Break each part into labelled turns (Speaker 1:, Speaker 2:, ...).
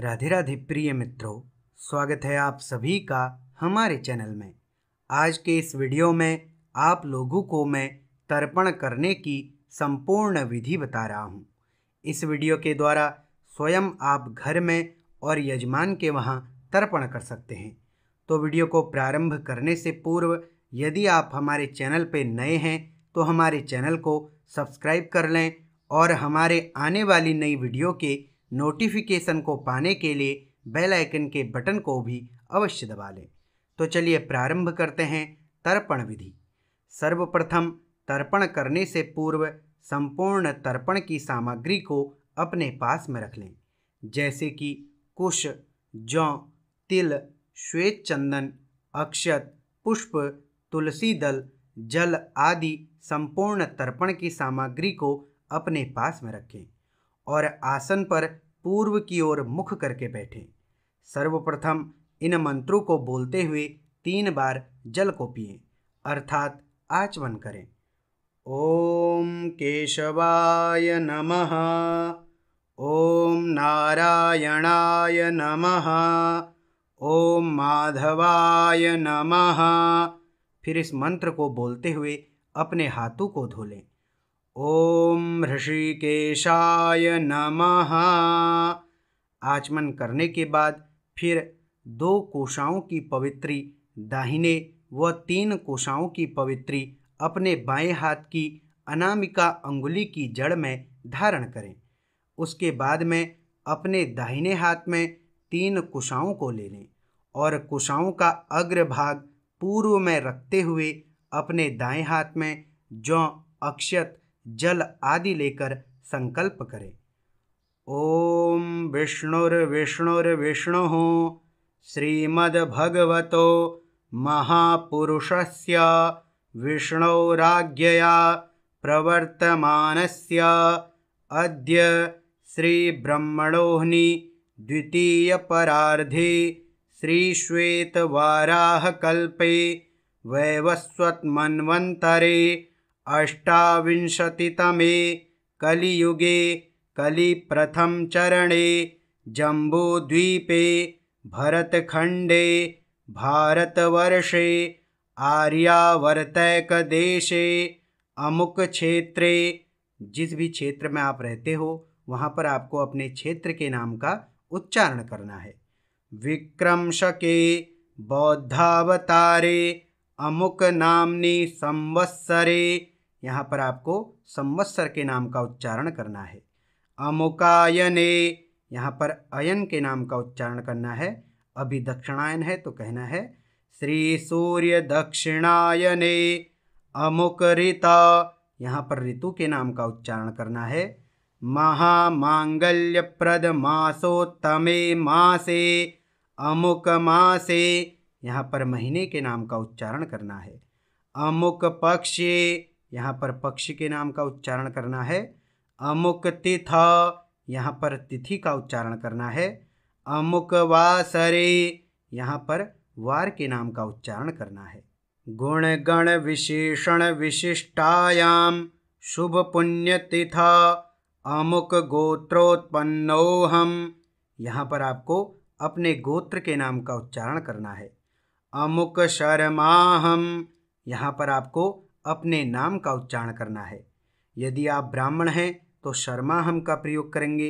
Speaker 1: राधे राधे प्रिय मित्रों स्वागत है आप सभी का हमारे चैनल में आज के इस वीडियो में आप लोगों को मैं तर्पण करने की संपूर्ण विधि बता रहा हूँ इस वीडियो के द्वारा स्वयं आप घर में और यजमान के वहाँ तर्पण कर सकते हैं तो वीडियो को प्रारंभ करने से पूर्व यदि आप हमारे चैनल पर नए हैं तो हमारे चैनल को सब्सक्राइब कर लें और हमारे आने वाली नई वीडियो के नोटिफिकेशन को पाने के लिए बेल आइकन के बटन को भी अवश्य दबा लें तो चलिए प्रारंभ करते हैं तर्पण विधि सर्वप्रथम तर्पण करने से पूर्व संपूर्ण तर्पण की सामग्री को अपने पास में रख लें जैसे कि कुश जौ तिल श्वेत चंदन अक्षत पुष्प तुलसी दल जल आदि संपूर्ण तर्पण की सामग्री को अपने पास में रखें और आसन पर पूर्व की ओर मुख करके बैठे सर्वप्रथम इन मंत्रों को बोलते हुए तीन बार जल को पिए अर्थात आचमन करें ओम केशवाय नमः ओम नारायणाय नमः ओम माधवाय नमः फिर इस मंत्र को बोलते हुए अपने हाथों को धो लें ओम ऋषिकेशाय नमः आचमन करने के बाद फिर दो कोशाओं की पवित्री दाहिने व तीन कोशाओं की पवित्री अपने बाएं हाथ की अनामिका अंगुली की जड़ में धारण करें उसके बाद में अपने दाहिने हाथ में तीन कुशाओं को ले लें और कुशाओं का अग्रभाग पूर्व में रखते हुए अपने दाएं हाथ में जौ अक्षत जल आदि लेकर संकल्प करें ओम विष्णुर्विष्णुर्विष्णु श्रीमद्भगवतो महापुरुषस्य विष्णोराज्ञया प्रवर्तमानस्य अद्य श्रीब्रह्मणोऽह्नि द्वितीयपरार्धे श्रीश्वेतवाराहकल्पे वैवस्वत्मन्वन्तरे अष्टाविंशतितमे कलियुगे चरणे जम्बूद्वीपे भरतखण्डे भारतवर्षे देशे अमुक क्षेत्रे जिस भी क्षेत्र में आप रहते हो वहाँ पर आपको अपने क्षेत्र के नाम का उच्चारण करना है विक्रम शके बौद्धावतारे अमुक नामनी संवत्सरे यहाँ पर आपको संवत्सर के नाम का उच्चारण करना है अमुकायने यहाँ पर अयन के नाम का उच्चारण करना है अभी दक्षिणायन है तो कहना है श्री सूर्य दक्षिणायने अमुक ऋता यहाँ पर ऋतु के नाम का उच्चारण करना है महामांगल्यप्रद मासोत्तमे मासे अमुक मासे यहाँ पर महीने के नाम का उच्चारण करना है अमुक पक्षे यहाँ पर पक्ष के नाम का उच्चारण करना है अमुक तिथ यहाँ पर तिथि का उच्चारण करना है अमुक वासरे यहाँ पर वार के नाम का उच्चारण करना है गुण गण विशेषण विशिष्टायाम शुभ पुण्य तिथा अमुक गोत्रोत्पन्नोहम यहाँ पर आपको अपने गोत्र के नाम का उच्चारण करना है अमुक शर्मा हम यहाँ पर आपको अपने नाम का उच्चारण करना है यदि आप ब्राह्मण हैं तो शर्मा हम का प्रयोग करेंगे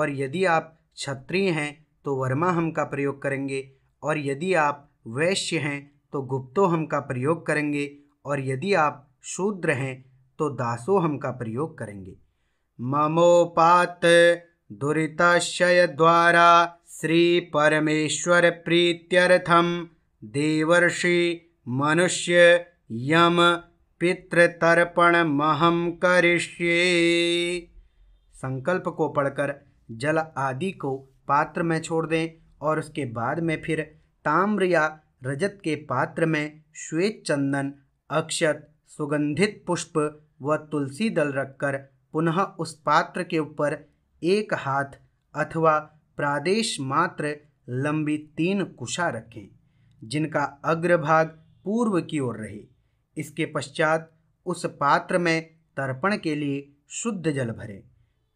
Speaker 1: और यदि आप क्षत्रिय हैं तो वर्मा हम का प्रयोग करेंगे और यदि आप वैश्य हैं तो गुप्तो हम का प्रयोग करेंगे और यदि आप शूद्र हैं तो दासो हम का प्रयोग करेंगे ममोपात दुरीताशय द्वारा श्री परमेश्वर प्रीत्यर्थम देवर्षि मनुष्य यम पितृतर्पण महम करिष्ये संकल्प को पढ़कर जल आदि को पात्र में छोड़ दें और उसके बाद में फिर ताम्र या रजत के पात्र में श्वेत चंदन अक्षत सुगंधित पुष्प व तुलसी दल रखकर पुनः उस पात्र के ऊपर एक हाथ अथवा प्रादेश मात्र लंबी तीन कुशा रखें जिनका अग्रभाग पूर्व की ओर रहे इसके पश्चात उस पात्र में तर्पण के लिए शुद्ध जल भरें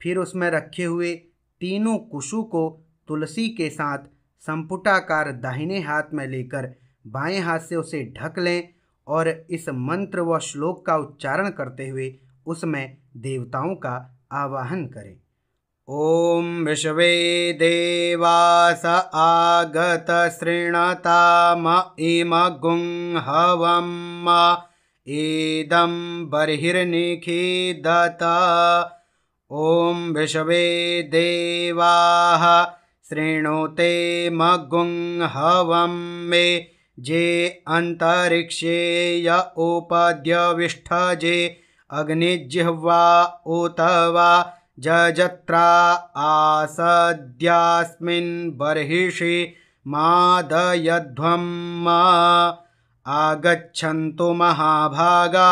Speaker 1: फिर उसमें रखे हुए तीनों कुशु को तुलसी के साथ संपुटाकार दाहिने हाथ में लेकर बाएं हाथ से उसे ढक लें और इस मंत्र व श्लोक का उच्चारण करते हुए उसमें देवताओं का आवाहन करें ॐ विश्वे देवास आगतशृणुता इमगुं हवम् म इदं बर्हिर्निखिदत ॐ देवाः शृणुते मगुं हवं मे जे अन्तरिक्षेय उपद्यविष्ठजे अग्निजिह्वा उत वा जजत्रा आसद्यास्मिन् बर्हिषि मादयध्वं मा आगच्छन्तु महाभागा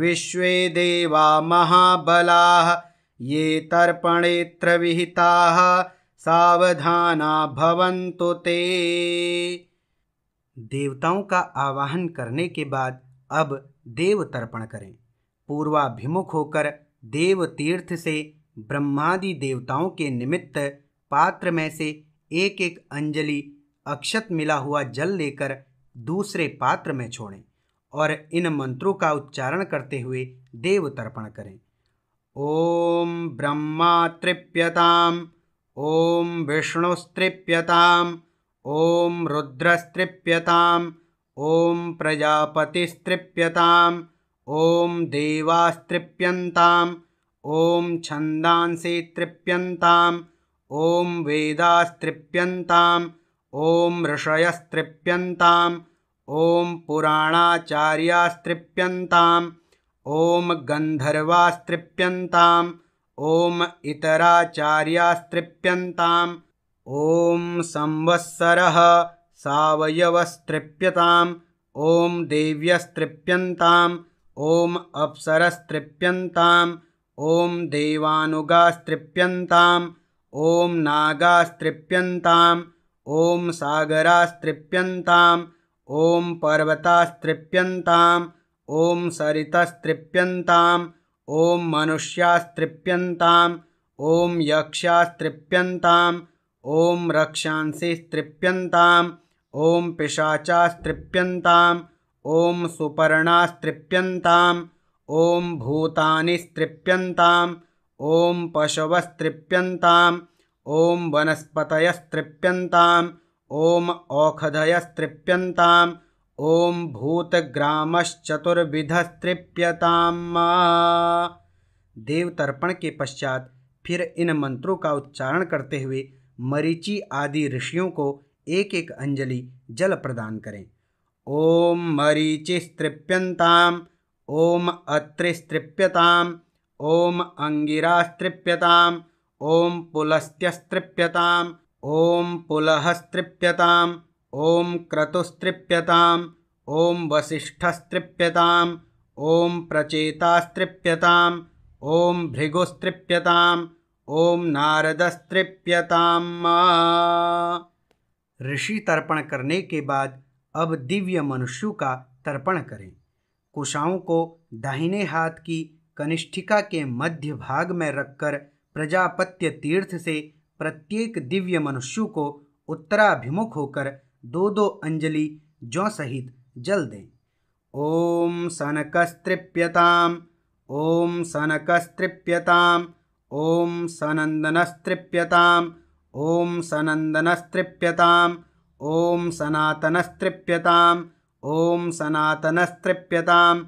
Speaker 1: विश्वे देवा महाबलाः ये तर्पणेत्रविहिताः सावधाना भवन्तु ते देवताओं का आवाहन करने के बाद अब देव तर्पण करें पूर्वाभिमुख होकर देव तीर्थ से ब्रह्मादि देवताओं के निमित्त पात्र में से एक एक अंजलि अक्षत मिला हुआ जल लेकर दूसरे पात्र में छोड़ें और इन मंत्रों का उच्चारण करते हुए देव तर्पण करें ओम ब्रह्मा तृप्यताम ओम विष्णुस्तृप्यताम ओम रुद्रस्तृप्यताम ओम प्रजापतिस्तृप्यताम ओम देवास्तृप्यंताम ॐ तृप्यन्ताम् ॐ वेदास्तृप्यन्ताम् ऋषयस्तृप्यन्ताम् ॐ पुराणाचार्यास्तृप्यन्ताम् ॐ गन्धर्वास्तृप्यन्ताम् ॐ इतराचार्यास्तृप्यन्ताम् ॐ संवत्सरः सावयवस्तृप्यताम् ॐ देव्यस्तृप्यन्ताम् ॐ अप्सरस्तृप्यन्ताम् ॐ देवानुगास्तृप्यन्ताम् ॐ नागास्तृप्यन्ताम् ॐ सागरास्तृप्यन्ताम् ॐ पर्वतास्तृप्यन्ताम् ॐ सरितस्तृप्यन्ताम् ॐ मनुष्यास्तृप्यन्ताम् ॐ यक्षास्तृप्यन्ताम् ॐ रक्षांसीस्तृप्यन्ताम् ॐ पिशाचास्तृप्यन्ताम् ॐ सुपर्णास्तृप्यन्ताम् ओम भूतानि स्त्रिप्यन्ताम् ॐ पशवस्त्रिप्यन्ताम् ॐ वनस्पतयस्त्रिप्यन्ताम् ॐ औषधयस्त्रिप्यन्ताम् ॐ भूतग्रामश्चतुर्विधस्त्रिप्यताम् के पश्चात फिर इन मंत्रों का उच्चारण करते हुए मरीचि आदि ऋषियों को एक एक अंजलि जल प्रदान करें ओम मरीचिस्तृप्यंता ओम अत्रिस्तृप्यताम् ओम अङ्गिरास्तृप्यताम् ओम पुलस्त्यस्तृप्यताम् ओम पुलहस्तृप्यताम् ओम क्रतुस्तृप्यताम् ओम वसिष्ठस्तृप्यताम् ओम प्रचेतास्तृप्यताम् ओम भृगुस्तृप्यताम् ओम नारदस्तृप्यताम् ऋषि तर्पण करने के बाद अब दिव्य मनुष्यों का तर्पण करें कुशाओं को दाहिने हाथ की कनिष्ठिका के मध्य भाग में रखकर प्रजापत्य तीर्थ से प्रत्येक दिव्य मनुष्य को उत्तराभिमुख होकर दो दो अंजलि जौ सहित जल दें ओम सनकस्तृप्यताम ओम सनकस्तृप्यताम ओम सनंदनस्तृप्यताम ओम सनंदनस्तृप्यताम ओम सनातनस्तृप्यताम ओम सनातनस्तृप्यताम्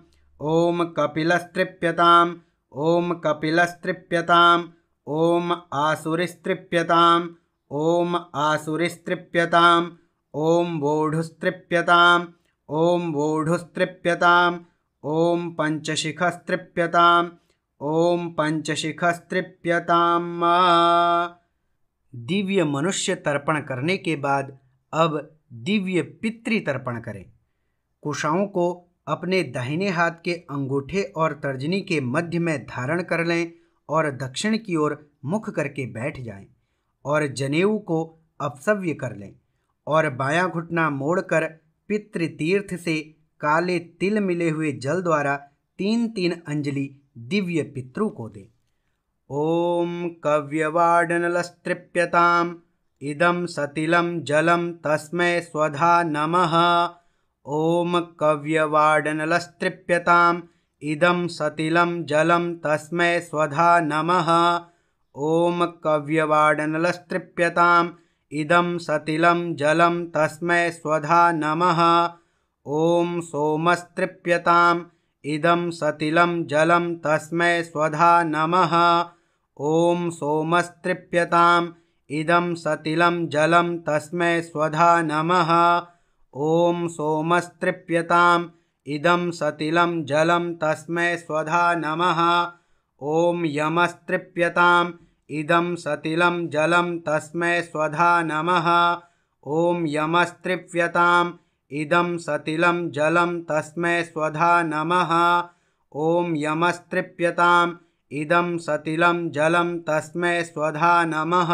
Speaker 1: ओम कपिलस्तृप्यताम् ओम कपिलस्तृप्यताम् ओम आसुरिस्तृप्यताम् ओम आसुरिस्तृप्यताम् ओम वोढुस्तृप्यताम् ओम वोढुस्तृप्यताम् ओम पञ्चशिखस्तृप्यताम् ओम पञ्चशिखस्तृप्यताम् दिव्य मनुष्य तर्पण करने के बाद अब दिव्य पितृ तर्पण करें कुशाओं को अपने दाहिने हाथ के अंगूठे और तर्जनी के मध्य में धारण कर लें और दक्षिण की ओर मुख करके बैठ जाएं और जनेऊ को अपसव्य कर लें और बायां घुटना मोड़कर पितृतीर्थ से काले तिल मिले हुए जल द्वारा तीन तीन अंजलि दिव्य पितृ को दें ओम कव्यवाडनलस्तृप्यताम इदम सतिलम जलम तस्मय स्वधा नमः ॐ कव्यवार्डनलस्तृप्यताम् इदं सतिलं जलं तस्मै स्वधा नमः ॐ कव्यवार्डनलस्तृप्यताम् इदं सतिलं जलं तस्मै स्वधा नमः ॐ सोमस्तृप्यताम् इदं सतिलं जलं तस्मै स्वधा नमः ॐ सोमस्तृप्यताम् इदं सतिलं जलं तस्मै स्वधा नमः ॐ सोमस्तृप्यताम् इदं सतिलं जलं तस्मै स्वधा नमः ॐ यमस्तृप्यताम् इदं सतिलं जलं तस्मै स्वधा नमः ॐ यमस्तृप्यताम् इदं सतिलं जलं तस्मै स्वधा नमः ॐ यमस्तृप्यताम् इदं सतिलं जलं तस्मै स्वधा नमः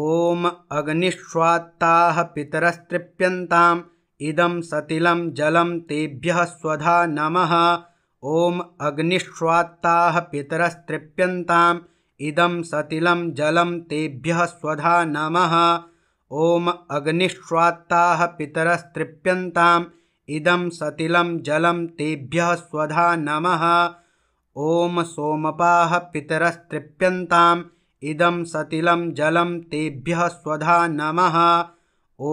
Speaker 1: ॐ अग्निष्वात्ताः पितरस्तृप्यन्ताम् इदं सतिलं जलं तेभ्यः स्वधा नमः ॐ अग्निष्वात्ताः पितरस्तृप्यन्ताम् इदं सतिलं जलं तेभ्यः स्वधा नमः ॐ अग्निष्वात्ताः पितरस्तृप्यन्ताम् इदं सतिलं जलं तेभ्यः स्वधा नमः ॐ सोमपाः पितरस्तृप्यन्ताम् इदं सतिलं जलं तेभ्यः स्वधा नमः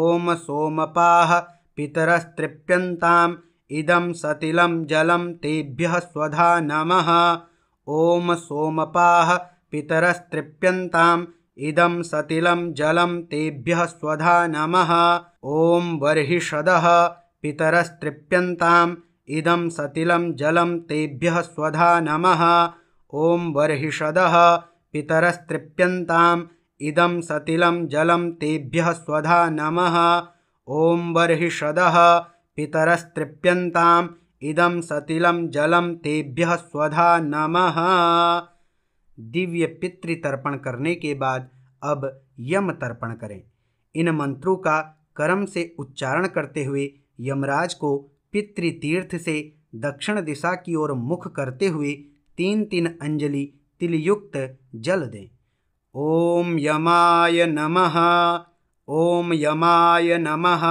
Speaker 1: ॐ सोमपाः पितरस्तृप्यन्ताम् इदं सतिलं जलं तेभ्यः स्वधा नमः ॐ सोमपाः पितरस्तृप्यन्ताम् इदं सतिलं जलं तेभ्यः स्वधा नमः ॐ बर्हिषदः पितरस्तृप्यन्ताम् इदं सतिलं जलं तेभ्यः स्वधा नमः ॐ वर्हिषदः पितरस्तृप्यन्ताम् इदं सतिलं जलं तेभ्यः स्वधा नमः ओं बर्षद पितरस्तृप्यताम इदम सतिलं जलम तेभ्य स्वधा नमः दिव्य पितृ तर्पण करने के बाद अब यम तर्पण करें इन मंत्रों का कर्म से उच्चारण करते हुए यमराज को पितृ तीर्थ से दक्षिण दिशा की ओर मुख करते हुए तीन तीन अंजलि तिलयुक्त जल दें ओम यमाय नमः ॐ यमाय नमः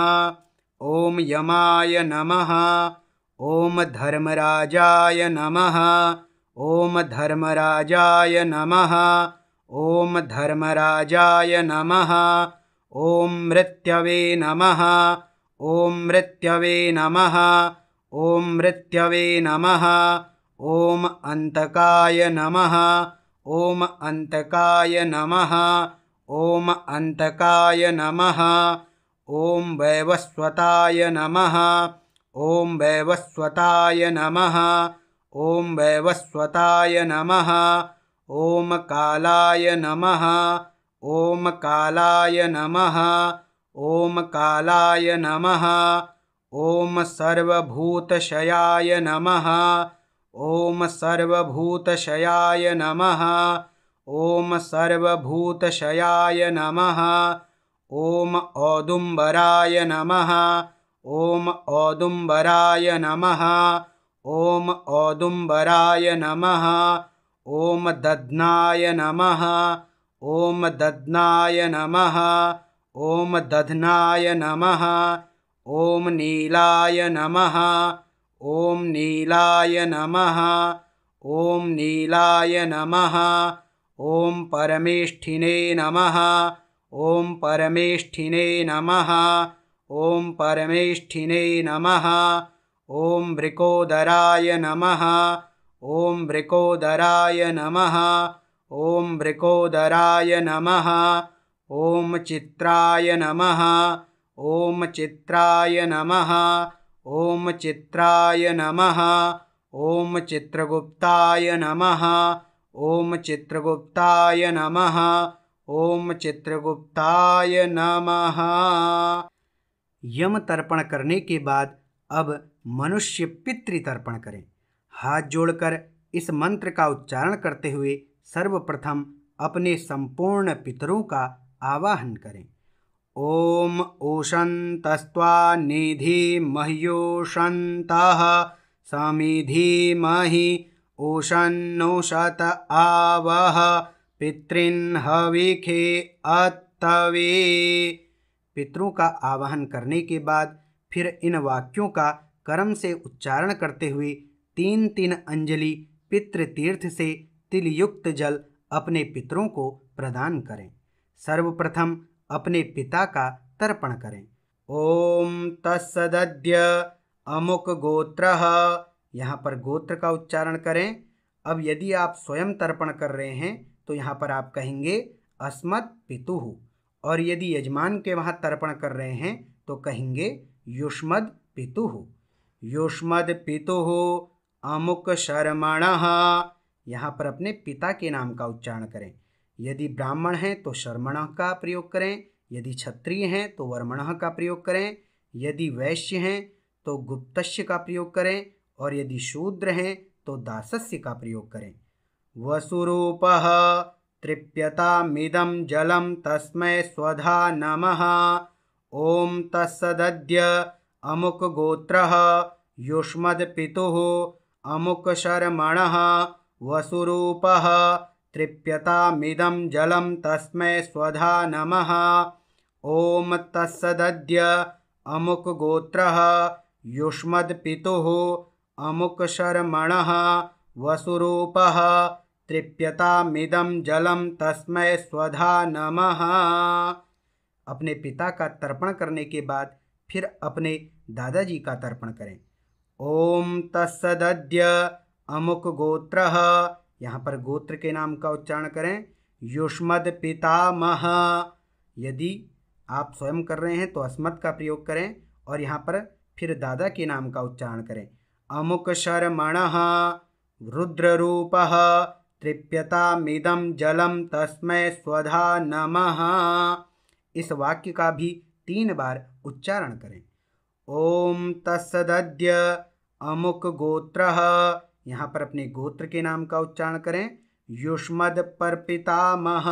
Speaker 1: ॐ यमाय नमः ॐ धर्मराजाय नमः ॐ धर्मराजाय नमः ॐ धर्मराजाय नमः ॐ मृत्यवे नमः ॐ मृत्यवे नमः ॐ मृत्यवे नमः ॐ अन्तकाय नमः ॐ अन्तकाय नमः ॐ अन्तकाय नमः ॐ वैवस्वताय नमः ॐ वैवस्वताय नमः ॐ वैवस्वताय नमः ॐ कालाय नमः ॐ कालाय नमः ॐ कालाय नमः ॐ सर्वभूतशयाय नमः ॐ सर्वभूतशयाय नमः ॐ सर्वभूतशयाय नमः ॐ औदुम्बराय नमः ॐ औदुम्बराय नमः ॐ औदुम्बराय नमः ॐ दध्नाय नमः ॐ दध्नाय नमः ॐ दध्नाय नमः ॐ नीलाय नमः ॐ नीलाय नमः ॐ नीलाय नमः ॐ परमेष्ठिने नमः ॐ परमेष्ठिने नमः ॐ परमेष्ठिने नमः ॐ वृकोदराय नमः ॐ वृकोदराय नमः ॐ वृकोदराय नमः ॐ चित्राय नमः ॐ चित्राय नमः ॐ चित्राय नमः ॐ चित्रगुप्ताय नमः ओम चित्रगुप्ताय नमः ओम चित्रगुप्ताय नमः यम तर्पण करने के बाद अब मनुष्य पितृ तर्पण करें हाथ जोड़कर इस मंत्र का उच्चारण करते हुए सर्वप्रथम अपने संपूर्ण पितरों का आवाहन करें ओम ओषंतस्वा निधि मह्योषंत समिधि मही उशन्नुशत आवह पितृन्हविखे अत्तवे पितरों का आवाहन करने के बाद फिर इन वाक्यों का कर्म से उच्चारण करते हुए तीन तीन अंजलि पितृ तीर्थ से तिलयुक्त जल अपने पितरों को प्रदान करें सर्वप्रथम अपने पिता का तर्पण करें ओम तत्सद्य अमुक गोत्र यहाँ पर गोत्र का उच्चारण करें अब यदि आप स्वयं तर्पण कर रहे हैं तो यहाँ पर आप कहेंगे अस्मत् पितु और यदि यजमान के वहाँ तर्पण कर रहे हैं तो कहेंगे युष्मद पितु युष्मद पितु अमुक शर्मण यहाँ पर अपने पिता के नाम का उच्चारण करें यदि ब्राह्मण हैं तो शर्मण का प्रयोग करें यदि क्षत्रिय हैं तो वर्मण का प्रयोग करें यदि वैश्य हैं तो गुप्तस्य का प्रयोग करें और यदि शूद्र हैं तो दासस्य का प्रयोग करें वसुरूप मिदम जलम तस्मय स्वधा नमः ॐ तत्सदद्य अमुक शर्मण वसुरूप तृप्यता मिदम जलम तस्मय स्वधा नमः ॐ तत्सदद्य अमुकगोत्रः युष्मद्पितुः अमुकशर्मणः तृप्यता मिदम जलम तस्मय स्वधा नम अपने पिता का तर्पण करने के बाद फिर अपने दादाजी का तर्पण करें ओम तत्सदद्य अमुक गोत्र यहाँ पर गोत्र के नाम का उच्चारण करें युष्मद पितामह यदि आप स्वयं कर रहे हैं तो अस्मद का प्रयोग करें और यहाँ पर फिर दादा के नाम का उच्चारण करें अमुकशर्मणः तृप्यता मिदम जलम तस्म स्वधा नम इस वाक्य का भी तीन बार उच्चारण करें ओम तस्द्य अमुक गोत्र यहाँ पर अपने गोत्र के नाम का उच्चारण करें युष्मद पर पितामह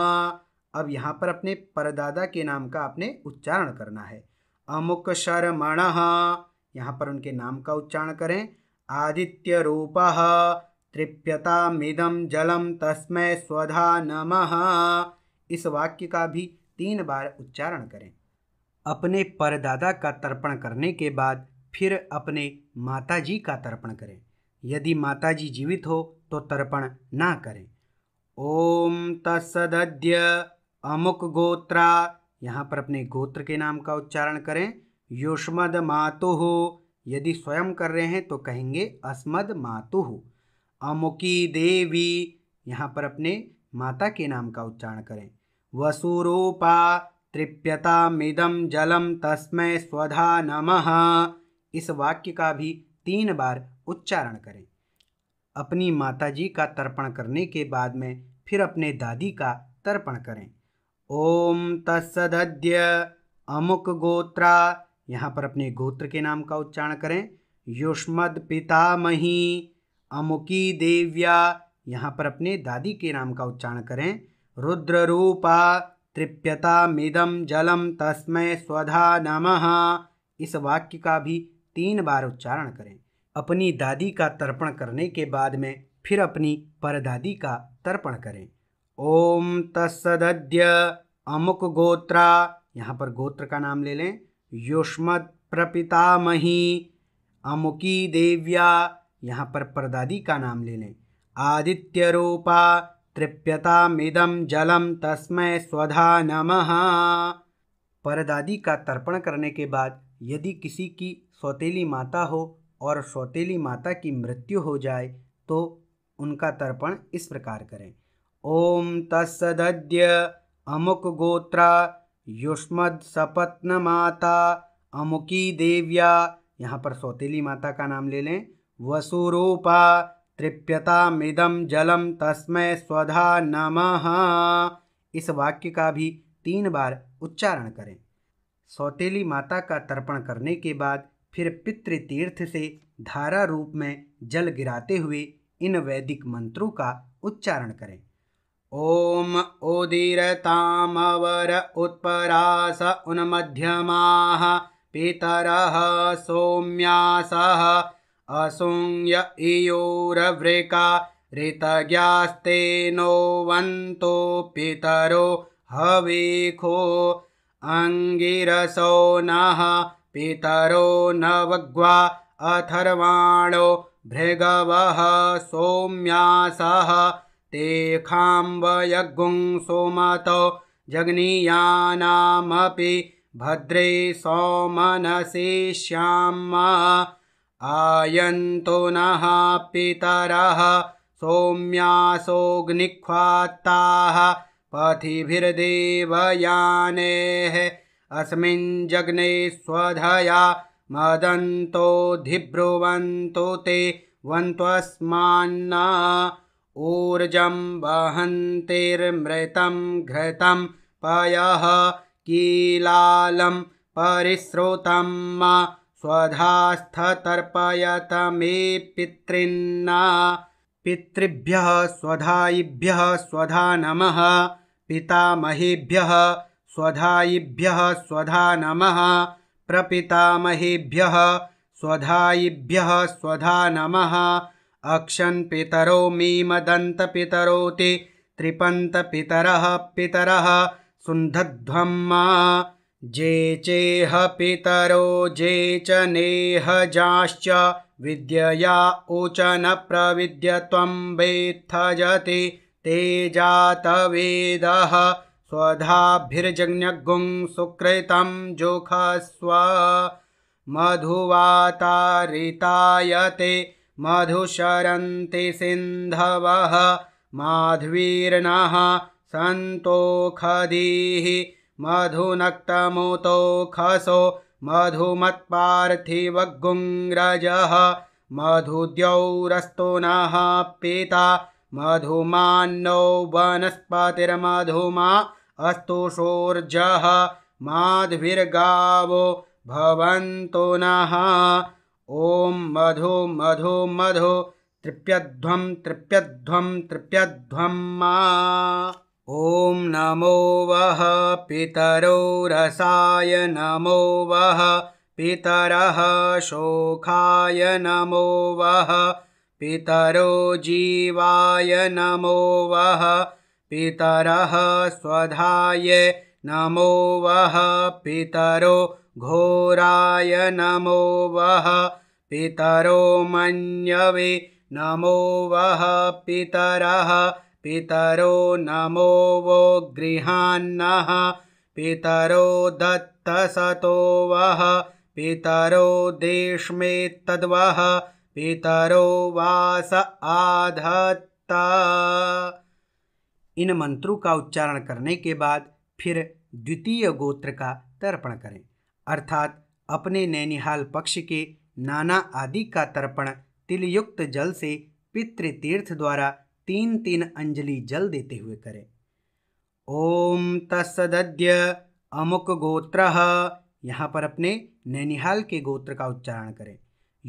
Speaker 1: अब यहाँ पर अपने परदादा के नाम का आपने उच्चारण करना है अमुक शर्मण यहाँ पर उनके नाम का उच्चारण करें आदित्यरूपः तृप्यतामिदं जलम तस्मै स्वधा नमः इस वाक्य का भी तीन बार उच्चारण करें अपने परदादा का तर्पण करने के बाद फिर अपने माताजी का तर्पण करें यदि माताजी जीवित हो तो तर्पण ना करें ओम तस्द्य अमुक गोत्रा यहाँ पर अपने गोत्र के नाम का उच्चारण करें युष्मद मातु यदि स्वयं कर रहे हैं तो कहेंगे अस्मद मातु अमुकी देवी यहाँ पर अपने माता के नाम का उच्चारण करें वसुरूपा मिदम जलम तस्मय स्वधा नमः इस वाक्य का भी तीन बार उच्चारण करें अपनी माताजी का तर्पण करने के बाद में फिर अपने दादी का तर्पण करें ओम तत्सदद्य अमुक गोत्रा यहाँ पर अपने गोत्र के नाम का उच्चारण करें युष्मद पितामही अमुकी देव्या यहाँ पर अपने दादी के नाम का उच्चारण करें रुद्र रूपा तृप्यता मिदम जलम तस्मय स्वधा नम इस वाक्य का भी तीन बार उच्चारण करें अपनी दादी का तर्पण करने के बाद में फिर अपनी परदादी का तर्पण करें ओम तस्सद्य अमुक गोत्रा यहाँ पर गोत्र का नाम ले लें युष्मत्प्रपितामही अमुकी देव्या यहाँ पर परदादी का नाम ले लें आदित्य रूपा तृप्यता मिदम जलम तस्मय स्वधा नम परदादी का तर्पण करने के बाद यदि किसी की सौतेली माता हो और सौतेली माता की मृत्यु हो जाए तो उनका तर्पण इस प्रकार करें ओम तत्सदद्य अमुक गोत्रा युष्मद माता अमुकी देव्या यहाँ पर सौतेली माता का नाम ले लें वसुरूपा तृप्यता मृदम जलम तस्मय स्वधा नमः इस वाक्य का भी तीन बार उच्चारण करें सौतेली माता का तर्पण करने के बाद फिर पितृ तीर्थ से धारा रूप में जल गिराते हुए इन वैदिक मंत्रों का उच्चारण करें ॐ उदिरतामवर उत्परास उन्मध्यमाः पितरः सोम्यासः असूय इयोरवृका ऋतज्ञास्ते नो वन्तो पितरो हवेखो अङ्गिरसो नः पितरो नवग्वा अथर्वाणो भृगवः सोम्यासः ते खाम्बयगुं सोमतो जग्नीयानामपि भद्रे सोमनसि आयन्तो नः पितरः सोम्यासोऽग्निख्वात्ताः पथिभिर्देवयानेः अस्मिन् जग्ने स्वधया मदन्तो धिब्रुवन्तु ते वन्त्वस्मान्ना ऊर्जं वहन्ते घृतं पयः कीलालं परिश्रुतं मा मे पितृन्ना पितृभ्यः स्वधायिभ्यः स्वधा नमः पितामहेभ्यः स्वधायिभ्यः स्वधा नमः प्रपितामहेभ्यः स्वधायिभ्यः स्वधा नमः अक्षन् पितरो मे पितरोति त्रिपन्तपितरः पितरः सुन्धध्वं मा जे चेह पितरो जे च नेहजाश्च विद्यया उचन न प्रविद्यत्वं वेत्थजति ते जातवेदः स्वधाभिर्जज्ञघुं सुकृतं जुखस्व मधुवातारितायते मधुशरन्ति सिन्धवः माध्वीर्नः सन्तोखदीः मधुनक्तमुतोखसो मधुमत्पार्थिवगुङ्ग्रजः मधुद्यौरस्तु नः पिता मधुमान्नौ वनस्पतिर्मधुमा अस्तु शोर्जः माध्वीर्गावो भवन्तु नः ॐ मधु मधु मधु तृप्यध्वं तृप्यध्वं तृप्यध्वं मा ॐ नमो वः पितरो रसाय नमो वः पितरः शोकाय नमो वः पितरो जीवाय नमो वः पितरः स्वधाय नमो वः पितरो घोराय नमो वह पितरो मन्यवे नमो वह पितर पितरो नमो वो गृहान्नः पितरो दत्तसतो वह पितरो देश्मे तद्वः पितरो वास आधत्ता इन मंत्रों का उच्चारण करने के बाद फिर द्वितीय गोत्र का तर्पण करें अर्थात अपने नैनिहाल पक्ष के नाना आदि का तर्पण तिलयुक्त जल से पितृतीर्थ द्वारा तीन तीन अंजलि जल देते हुए करें ओम तस्द्य अमुक गोत्र यहाँ पर अपने नैनिहाल के गोत्र का उच्चारण करें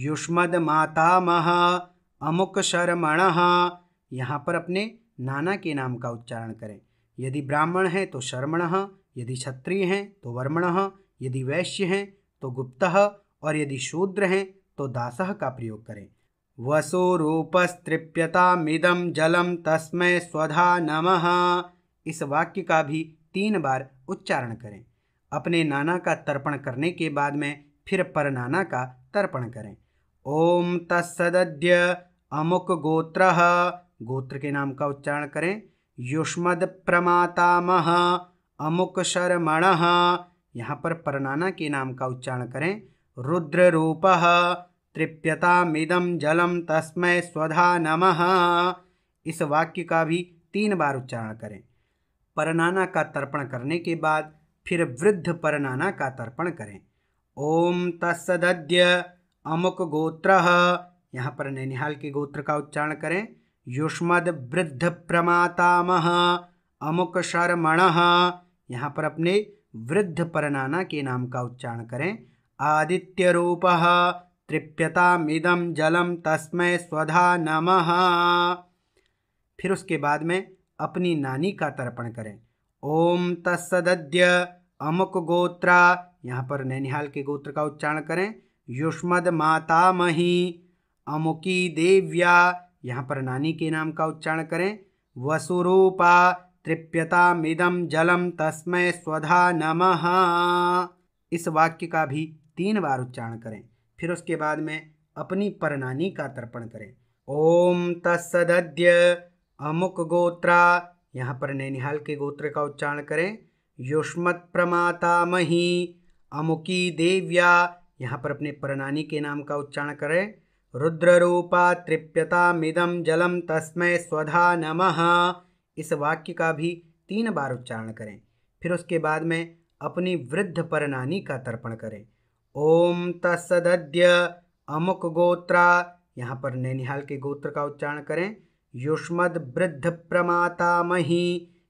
Speaker 1: युष्मद मातामह अमुक शर्मण यहाँ पर अपने नाना के नाम का उच्चारण करें यदि ब्राह्मण हैं तो शर्मण यदि क्षत्रिय हैं तो वर्मण यदि वैश्य हैं तो गुप्त और यदि शूद्र हैं तो दास का प्रयोग करें वसोरूपस्तृप्यतामिदम जलम तस्मय स्वधा नमः इस वाक्य का भी तीन बार उच्चारण करें अपने नाना का तर्पण करने के बाद में फिर पर नाना का तर्पण करें ओम तत्सद्य अमुक गोत्र गोत्र के नाम का उच्चारण करें युष्मद प्रमातामह अमुक शर्मण यहाँ पर परनाना के नाम का उच्चारण करें रुद्र रूप मिदम जलम तस्मय स्वधा नमः इस वाक्य का भी तीन बार उच्चारण करें परनाना का तर्पण करने के बाद फिर वृद्ध परनाना का तर्पण करें ओम तत्सद्य अमुक गोत्र यहाँ पर नैनिहाल के गोत्र का उच्चारण करें युष्मद वृद्ध प्रमातामह अमुक शर्मण यहाँ पर अपने वृद्ध परनाना के नाम का उच्चारण करें आदित्य रूप तृप्यतामिदम जलम तस्मय स्वधा नमः फिर उसके बाद में अपनी नानी का तर्पण करें ओम तस्सद्य अमुक गोत्रा यहाँ पर नैनिहाल के गोत्र का उच्चारण करें युष्मद मही अमुकी देव्या यहाँ पर नानी के नाम का उच्चारण करें वसुरूपा तृप्यतामिदम जलम तस्मय स्वधा नमः इस वाक्य का भी तीन बार उच्चारण करें फिर उसके बाद में अपनी परनानी का तर्पण करें ओम तत्सदद्य अमुक गोत्रा यहाँ पर नैनिहाल के गोत्र का उच्चारण करें युष्मत मही अमुकी देव्या यहाँ पर अपने परनानी के नाम का उच्चारण करें रुद्ररूपा मिदम जलम तस्मय स्वधा नमः इस वाक्य का भी तीन बार उच्चारण करें फिर उसके बाद में अपनी वृद्ध परनानी का तर्पण करें ओम तत्सद्य अमुक गोत्रा यहाँ पर नैनिहाल के गोत्र का उच्चारण करें युष्मद वृद्ध मही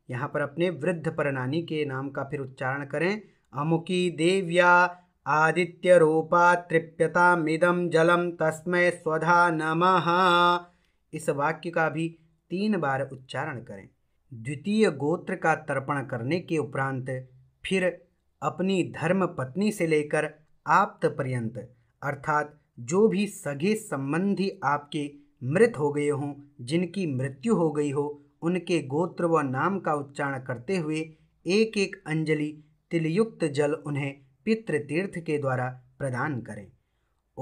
Speaker 1: यहाँ पर अपने वृद्ध परनानी के नाम का फिर उच्चारण करें अमुकी देव्या आदित्य रूपा तृप्यता मिदम जलम तस्मय स्वधा नमः इस वाक्य का भी तीन बार उच्चारण करें द्वितीय गोत्र का तर्पण करने के उपरांत फिर अपनी धर्म पत्नी से लेकर आप्त पर्यंत अर्थात जो भी सगे संबंधी आपके मृत हो गए हों जिनकी मृत्यु हो गई हो उनके गोत्र व नाम का उच्चारण करते हुए एक एक अंजलि तिलयुक्त जल उन्हें पितृतीर्थ के द्वारा प्रदान करें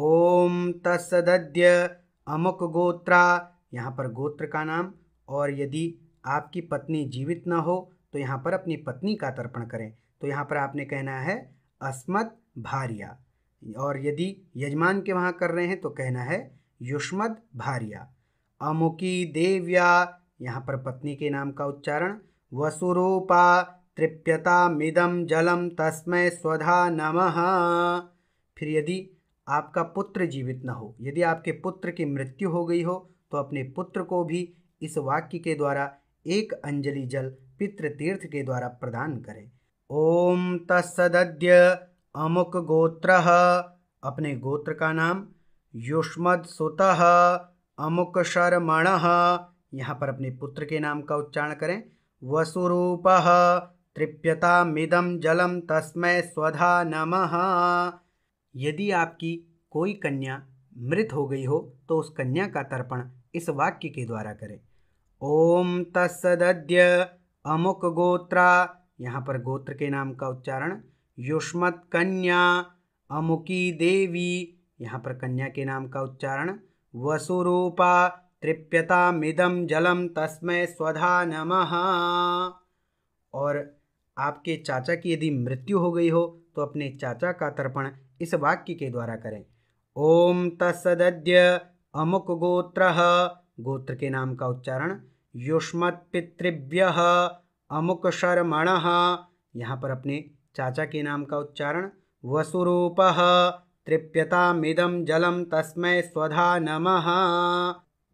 Speaker 1: ओम तस्द्य अमुक गोत्रा यहाँ पर गोत्र का नाम और यदि आपकी पत्नी जीवित ना हो तो यहाँ पर अपनी पत्नी का तर्पण करें तो यहाँ पर आपने कहना है अस्मत भारिया और यदि यजमान के वहाँ कर रहे हैं तो कहना है युष्मद भारिया अमुकी देव्या यहाँ पर पत्नी के नाम का उच्चारण वसुरूपा तृप्यता मिदम जलम तस्मय स्वधा नमः फिर यदि आपका पुत्र जीवित न हो यदि आपके पुत्र की मृत्यु हो गई हो तो अपने पुत्र को भी इस वाक्य के द्वारा एक अंजलि जल पितृतीर्थ के द्वारा प्रदान करें ओम तस्सद्य अमुक गोत्र अपने गोत्र का नाम युष्मद सुत अमुक शर्मण यहाँ पर अपने पुत्र के नाम का उच्चारण करें वसुरूप मिदम जलम तस्मय स्वधा नम यदि आपकी कोई कन्या मृत हो गई हो तो उस कन्या का तर्पण इस वाक्य के द्वारा करें ओम तत्सदद्य अमुक गोत्रा यहाँ पर गोत्र के नाम का उच्चारण युष्मत कन्या अमुकी देवी यहाँ पर कन्या के नाम का उच्चारण वसुरूपा तृप्यता मिदम जलम तस्मय स्वधा नमः और आपके चाचा की यदि मृत्यु हो गई हो तो अपने चाचा का तर्पण इस वाक्य के द्वारा करें ओम तत्सदद्य अमुक गोत्र गोत्र के नाम का उच्चारण युष्मत अमुक शर्मण यहाँ पर अपने चाचा के नाम का उच्चारण वसुरूप तृप्यतामिदम जलम तस्मय स्वधा नमः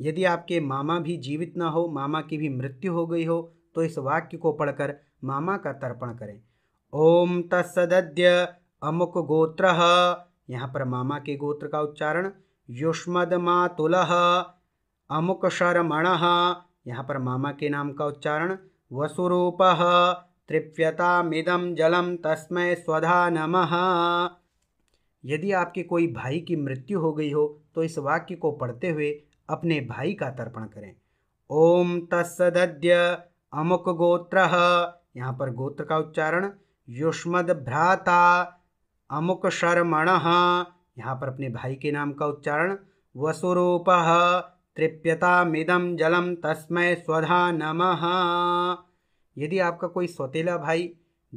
Speaker 1: यदि आपके मामा भी जीवित न हो मामा की भी मृत्यु हो गई हो तो इस वाक्य को पढ़कर मामा का तर्पण करें ओम तत्सद्य अमुक गोत्र यहाँ पर मामा के गोत्र का उच्चारण युष्मदमातुल अमुक शर्मण यहाँ पर मामा के नाम का उच्चारण वसुरूप तृप्यतामिदम जलम तस्मय स्वधा नम यदि आपके कोई भाई की मृत्यु हो गई हो तो इस वाक्य को पढ़ते हुए अपने भाई का तर्पण करें ओम तस्द्य अमुक गोत्र यहाँ पर गोत्र का उच्चारण युष्मद भ्राता अमुक शर्मण यहाँ पर अपने भाई के नाम का उच्चारण वसुरूप तृप्यता मिदम जलम तस्मय स्वधा नम यदि आपका कोई सौतेला भाई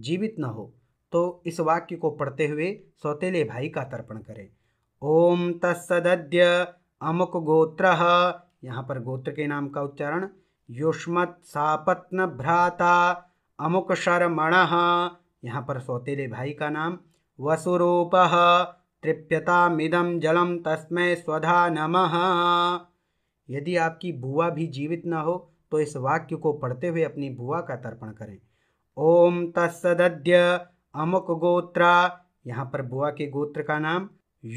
Speaker 1: जीवित न हो तो इस वाक्य को पढ़ते हुए सौतेले भाई का तर्पण करें ओम तत्सद्य अमुक गोत्र यहाँ पर गोत्र के नाम का उच्चारण युष्मत सापत्न भ्राता अमुक शर्मण यहाँ पर सौतेले भाई का नाम वसुरूप तृप्यतामिदम जलम तस्मय स्वधा नमः यदि आपकी बुआ भी जीवित न हो तो इस वाक्य को पढ़ते हुए अपनी बुआ का तर्पण करें ओम तत्सद्य अमुक गोत्रा यहाँ पर बुआ के गोत्र का नाम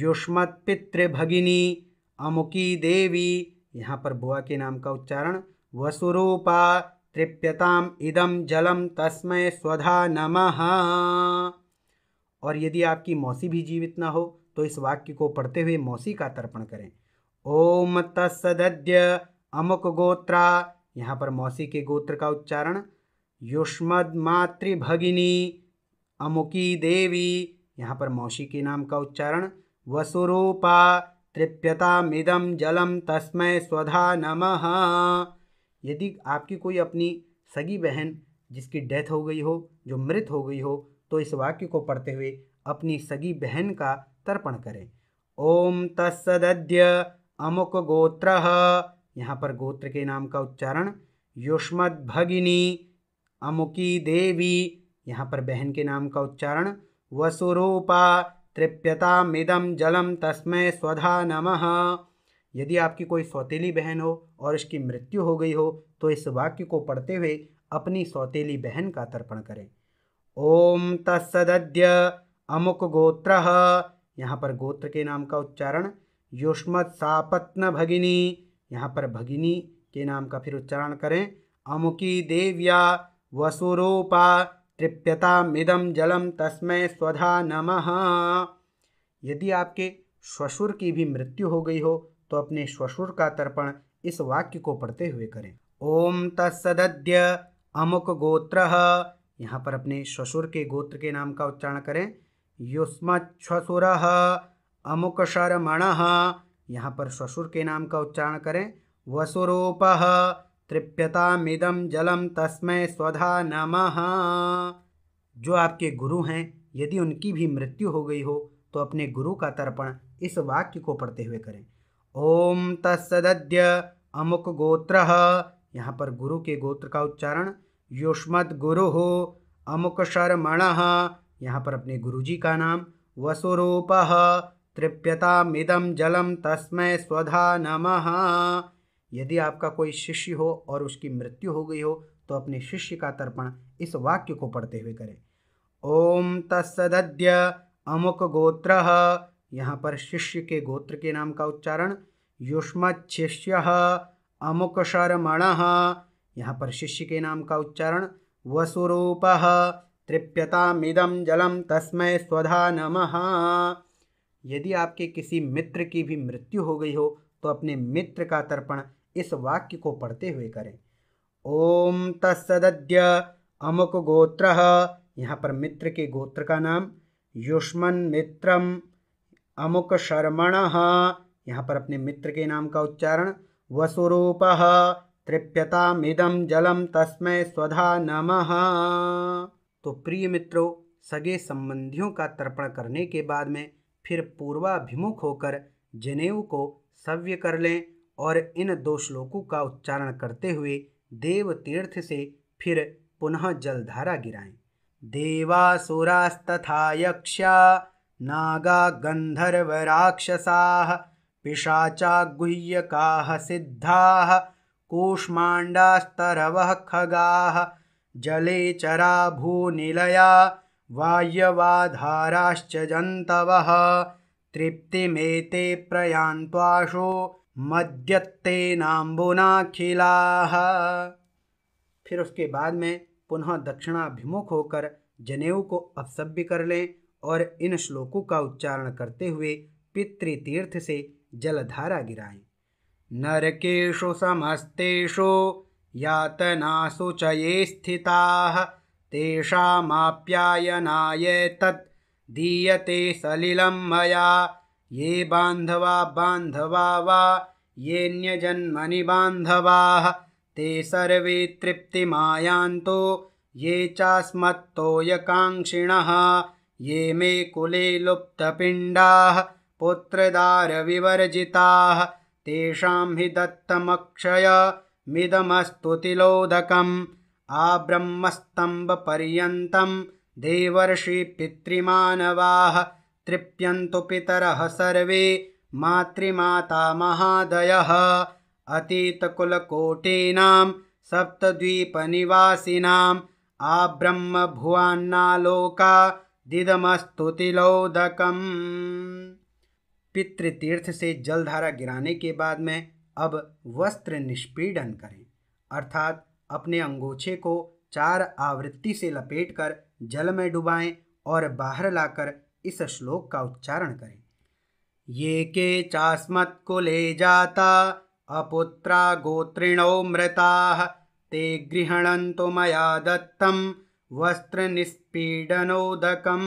Speaker 1: युष्मत पितृ भगिनी अमुकी देवी यहाँ पर बुआ के नाम का उच्चारण वसुरूपा तृप्यताम इदम जलम तस्मय स्वधा नमः और यदि आपकी मौसी भी जीवित ना हो तो इस वाक्य को पढ़ते हुए मौसी का तर्पण करें ओम तत्सद्य अमुक गोत्रा यहाँ पर मौसी के गोत्र का उच्चारण युष्मद भगिनी अमुकी देवी यहाँ पर मौसी के नाम का उच्चारण वसुरूपा तृप्यता मिदम जलम तस्मय स्वधा नमः यदि आपकी कोई अपनी सगी बहन जिसकी डेथ हो गई हो जो मृत हो गई हो तो इस वाक्य को पढ़ते हुए अपनी सगी बहन का तर्पण करें ओम तस्सद्य अमुक गोत्र यहाँ पर गोत्र के नाम का उच्चारण युष्मद भगिनी अमुकी देवी यहाँ पर बहन के नाम का उच्चारण वसुरूपा तृप्यता मिदम जलम तस्मय स्वधा नमः यदि आपकी कोई सौतेली बहन हो और इसकी मृत्यु हो गई हो तो इस वाक्य को पढ़ते हुए अपनी सौतेली बहन का तर्पण करें ओम तत्सदद्य अमुक गोत्र यहाँ पर गोत्र के नाम का उच्चारण युष्मत सापत्न भगिनी यहाँ पर भगिनी के नाम का फिर उच्चारण करें अमुकी देव्या वसुरूपा तृप्यता मिदम जलम तस्मय स्वधा नमः यदि आपके श्वशुर की भी मृत्यु हो गई हो तो अपने श्वशुर का तर्पण इस वाक्य को पढ़ते हुए करें ओम तत्सदद्य अमुक गोत्र यहाँ पर अपने ससुर के गोत्र के नाम का उच्चारण करें छसुर अमुक शर्मण यहाँ पर ससुर के नाम का उच्चारण करें वसुरूप मिदम जलम तस्मय स्वधा नम जो आपके गुरु हैं यदि उनकी भी मृत्यु हो गई हो तो अपने गुरु का तर्पण इस वाक्य को पढ़ते हुए करें ओम तत्सद्य अमुक गोत्र यहाँ पर गुरु के गोत्र का उच्चारण युष्मत गुरु हो अमुक शर्मण यहाँ पर अपने गुरुजी का नाम वसुरूप मिदम जलम तस्मय स्वधा नम यदि आपका कोई शिष्य हो और उसकी मृत्यु हो गई हो तो अपने शिष्य का तर्पण इस वाक्य को पढ़ते हुए करें ओम तत्सद्य अमुक गोत्र यहाँ पर शिष्य के गोत्र के नाम का उच्चारण युष्म शिष्य अमुक शर्मण यहाँ पर शिष्य के नाम का उच्चारण वसुरूप तृप्यता जलम तस्मय स्वधा नम यदि आपके किसी मित्र की भी मृत्यु हो गई हो तो अपने मित्र का तर्पण इस वाक्य को पढ़ते हुए करें ओम तत्सद्य अमुक गोत्र यहाँ पर मित्र के गोत्र का नाम युष्मन मित्रम अमुक शर्मण यहाँ पर अपने मित्र के नाम का उच्चारण वसुरूप तृप्यतामिदं जलम तस्मय स्वधा नम तो प्रिय मित्रों सगे संबंधियों का तर्पण करने के बाद में फिर पूर्वाभिमुख होकर जनेऊ को सव्य कर लें और इन दो श्लोकों का उच्चारण करते हुए देव तीर्थ से फिर पुनः जलधारा गिराएं देवासुरास्तथा यक्षा नागा गंधर्व राक्षसा पिशाचा गुह्य का सिद्धा कूष्माण्डास्तरवः खगाः जले चरा भूनिलया वायवाधाराश्च जन्तवः तृप्तिमेते प्रयान्त्वाशो मद्यत्तेनाम्बुनाखिलाः फिर उसके बाद में पुनः दक्षिणाभिमुख होकर जनेऊ को अपसभ्य कर लें और इन श्लोकों का उच्चारण करते हुए पितृतीर्थ से जलधारा गिराएं नरकेषु समस्तेषु ये स्थिताः तेषामाप्यायनायेतत् दीयते सलिलं मया ये बान्धवा बान्धवा वा येऽन्यजन्मनि बान्धवाः ते सर्वे तृप्तिमायान्तु ये चास्मत्तोयकाङ्क्षिणः ये मे कुले लुप्तपिण्डाः पुत्रदारविवर्जिताः तेषां हि मिदमस्तुतिलोदकम् आब्रह्मस्तम्बपर्यन्तं देवर्षि पितृमानवाः तृप्यन्तु पितरः सर्वे मातृमातामहादयः अतीतकुलकोटीनां सप्तद्वीपनिवासिनाम् दिदमस्तुतिलोदकम् पितृतीर्थ से जलधारा गिराने के बाद में अब वस्त्र निष्पीडन करें अर्थात अपने अंगोछे को चार आवृत्ति से लपेटकर जल में डुबाएं और बाहर लाकर इस श्लोक का उच्चारण करें ये के चास्मत को ले जाता अपुत्रा गोत्रिण मृता ते तो मया दत्तम वस्त्र निष्पीडनोदकम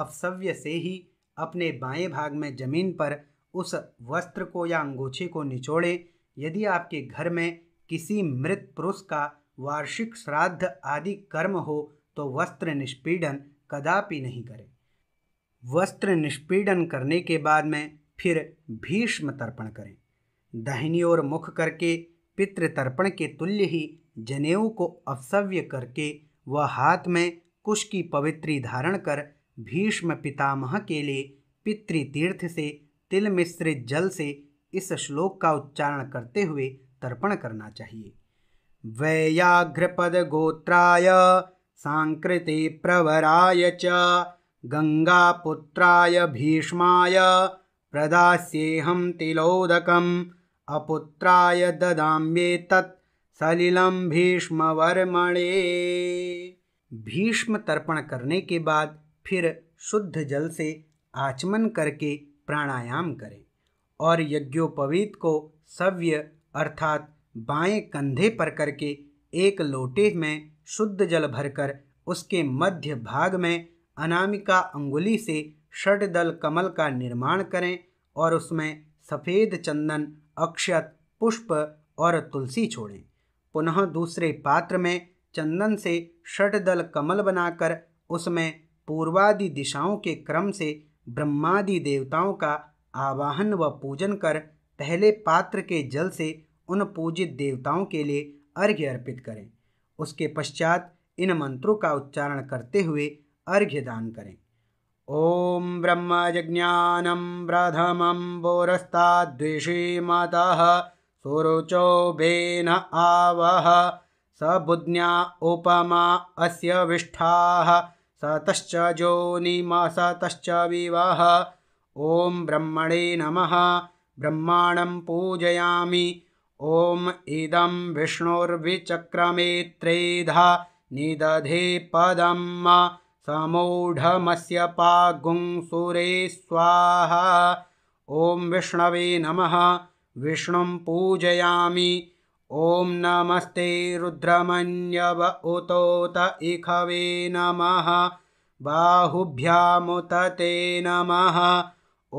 Speaker 1: अफसव्य से ही अपने बाएं भाग में जमीन पर उस वस्त्र को या अंगोछे को निचोड़ें यदि आपके घर में किसी मृत पुरुष का वार्षिक श्राद्ध आदि कर्म हो तो वस्त्र निष्पीडन कदापि नहीं करें वस्त्र निष्पीडन करने के बाद में फिर भीष्म तर्पण करें दाहिनी ओर मुख करके पितृ तर्पण के तुल्य ही जनेऊ को अपसव्य करके वह हाथ में कुश की पवित्री धारण कर भीष्म पितामह के लिए पितृतीर्थ से तिल मिश्रित जल से इस श्लोक का उच्चारण करते हुए तर्पण करना चाहिए वैयाघ्रपद गोत्राय सांकृति प्रवराय च गंगापुत्राय भीष्माय प्रदास्येहम तिलोदक अपुत्राय ददाम्येतत् सलिलम वर्मणे भीष्म तर्पण करने के बाद फिर शुद्ध जल से आचमन करके प्राणायाम करें और यज्ञोपवीत को सव्य अर्थात बाएं कंधे पर करके एक लोटे में शुद्ध जल भरकर उसके मध्य भाग में अनामिका अंगुली से षडदल कमल का निर्माण करें और उसमें सफ़ेद चंदन अक्षत पुष्प और तुलसी छोड़ें पुनः दूसरे पात्र में चंदन से षडदल कमल बनाकर उसमें पूर्वादि दिशाओं के क्रम से ब्रह्मादि देवताओं का आवाहन व पूजन कर पहले पात्र के जल से उन पूजित देवताओं के लिए अर्घ्य अर्पित करें उसके पश्चात इन मंत्रों का उच्चारण करते हुए अर्घ्य दान करें ओम ॐ ब्रह्मयज्ञानं बोरस्ता बोरस्ताद्विषी माता सुरुचो भेन आवह सबुज्ञा उपमा अस्य विष्ठा सतश्च सतश्च विवाह ॐ ब्रह्मणे नमः ब्रह्माणं पूजयामि ॐ इदं विष्णोर्विचक्रमेत्रेधा निदधे मा समूढमस्य पागुंसुरे स्वाहा ॐ विष्णवे नमः विष्णुं पूजयामि ॐ नमस्ते रुद्रमन्यव उतोत इखवे नमः बाहुभ्यामुतते नमः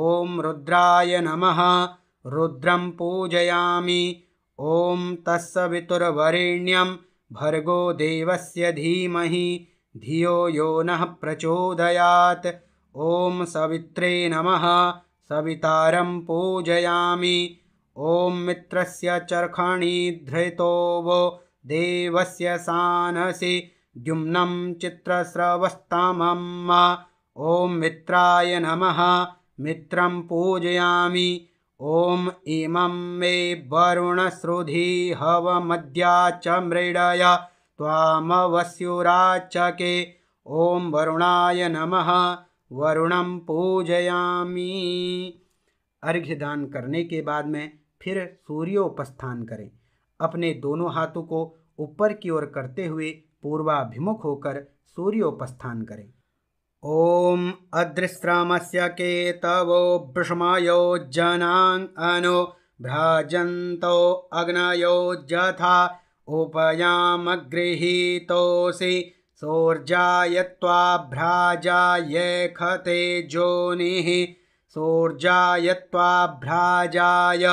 Speaker 1: ॐ रुद्राय नमः रुद्रं पूजयामि ॐ तस्य भर्गो देवस्य धीमहि धियो यो नः प्रचोदयात् ॐ सवित्रे नमः सवितारं पूजयामि ॐ मित्रस्य चर्खाणि धृतो वो देवस्य सानसि द्युम्नं चित्रस्रवस्तामम् ॐ मित्राय नमः मित्रं पूजयामि ॐ इमं मे वरुणश्रुधी हवमद्या च मृडय त्वामवस्युराचके ॐ वरुणाय नमः वरुणं पूजयामि अर्घ्य दान करने के बाद में फिर सूर्योपस्थान करें अपने दोनों हाथों को ऊपर की ओर करते हुए पूर्वाभिमुख होकर सूर्योपस्थान करें ओम अदृश्रामस्य के तवो भ्रषमा अनो भ्राजन्तो अग्नयो जथा उपयामगृहीतोऽसि सोर्जाय त्वा भ्राजाय खते जोनिः सोर्जाय भ्राजाय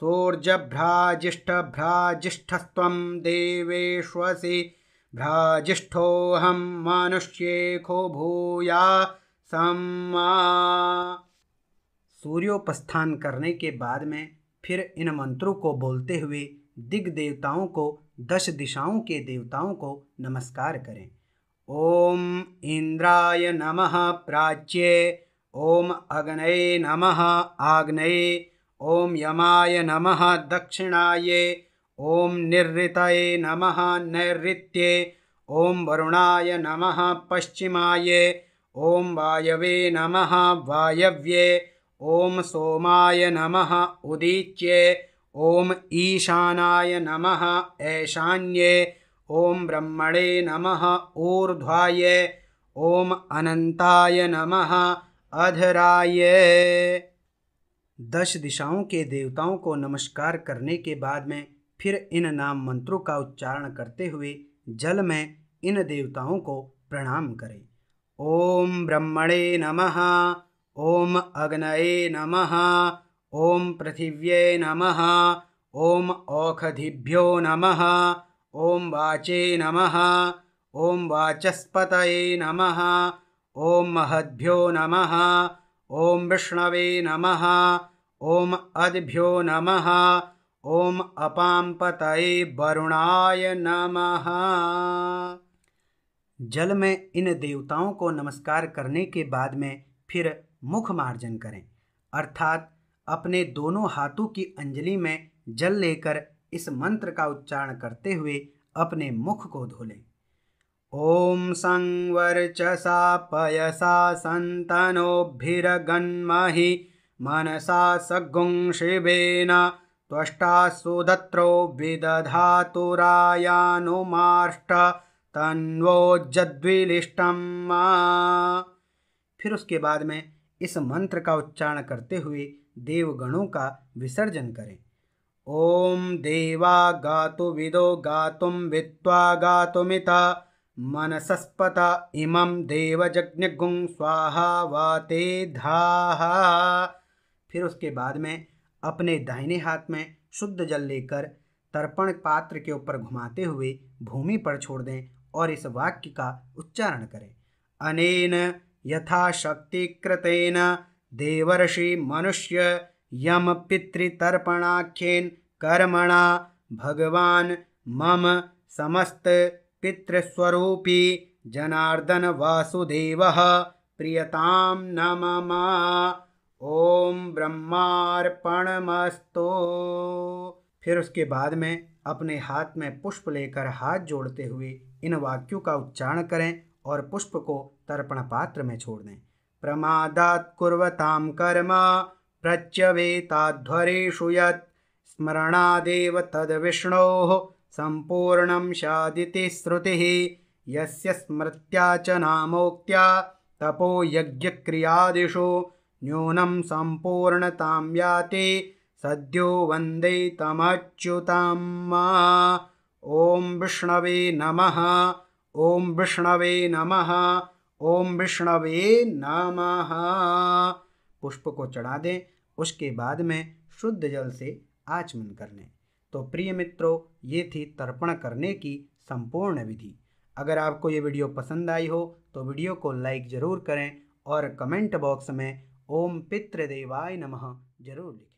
Speaker 1: सूर्यभ्राजिष्ठभ्राजिष्ठस्त्वं देवेष्वसि भ्राजिष्ठोऽहं मनुष्येखो भूया सम्मा सूर्योपस्थान करने के बाद में फिर इन मंत्रों को बोलते हुए दिग देवताओं को दश दिशाओं के देवताओं को नमस्कार करें ओम इंद्राय नमः प्राच्ये ओम अग्नये नमः आग्नये ॐ यमाय नमः दक्षिणाय ॐ निरृतये नमः नैरृत्ये ॐ वरुणाय नमः पश्चिमाय ॐ वायवे नमः वायव्ये ॐ सोमाय नमः उदीच्ये ॐ ईशानाय नमः ऐशान्ये ॐ ब्रह्मणे नमः ऊर्ध्वाय ॐ अनन्ताय नमः अधराय दस दिशाओं के देवताओं को नमस्कार करने के बाद में फिर इन नाम मंत्रों का उच्चारण करते हुए जल में इन देवताओं को प्रणाम करें ओम ब्रह्मणे नमः ओम अग्नये नमः ओम पृथिव्ये नमः ओम औषधिभ्यो नमः ओम वाचे नमः ओम वाचस्पत नमः ओम महद्भ्यो नमः ओम विष्णवे नमः ओम अद्भ्यो नम ओम अपाम पतये वरुणाय नम जल में इन देवताओं को नमस्कार करने के बाद में फिर मुख मार्जन करें अर्थात अपने दोनों हाथों की अंजलि में जल लेकर इस मंत्र का उच्चारण करते हुए अपने मुख को धो लें संवर चा पयसा सन्तनोभिरगन्महि मनसा सगुं शिवेन त्वष्टा सुदत्रो विदधातुरायानुमाष्ट तन्वोज्जद्विलिष्टम फिर उसके बाद में इस मंत्र का उच्चारण करते हुए देवगणों का विसर्जन करें ओम देवा गातु विदो गातुम वित्वा गातुमिता मनसस्पत इमं देवजज्ञगुं स्वाहा वाते धाहा फिर उसके बाद में अपने दाहिने हाथ में शुद्ध जल लेकर तर्पण पात्र के ऊपर घुमाते हुए भूमि पर छोड़ दें और इस वाक्य का उच्चारण करें अनेन यथाशक्ति कृतेन देवर्षि मनुष्य यम पितृतर्पणाख्यन कर्मणा भगवान मम समस्त पितृस्वरूपी जनार्दन वासुदेव प्रियताम नममा ओम ब्रह्मार्पणमस्तु फिर उसके बाद में अपने हाथ में पुष्प लेकर हाथ जोड़ते हुए इन वाक्यों का उच्चारण करें और पुष्प को तर्पण पात्र में छोड़ दें प्रमादात कुर्वताम कर्म प्रच्यवेताध्वरेशु यत् स्मरणादेव तद विष्णो संपूर्ण शादिति श्रुति यस्य स्मृत्या च नामोक्त्या तपो यज्ञक्रियादिषु न्यूनं सम्पूर्णतां याते सद्यो वन्दे तमच्युतां मा ॐ विष्णवे नमः ॐ विष्णवे नमः ओम विष्णवे नमः पुष्प को चढ़ा दें उसके बाद में शुद्ध जल से आचमन कर लें तो प्रिय मित्रों ये थी तर्पण करने की संपूर्ण विधि अगर आपको ये वीडियो पसंद आई हो तो वीडियो को लाइक ज़रूर करें और कमेंट बॉक्स में ओम पितृदेवाय नमः जरूर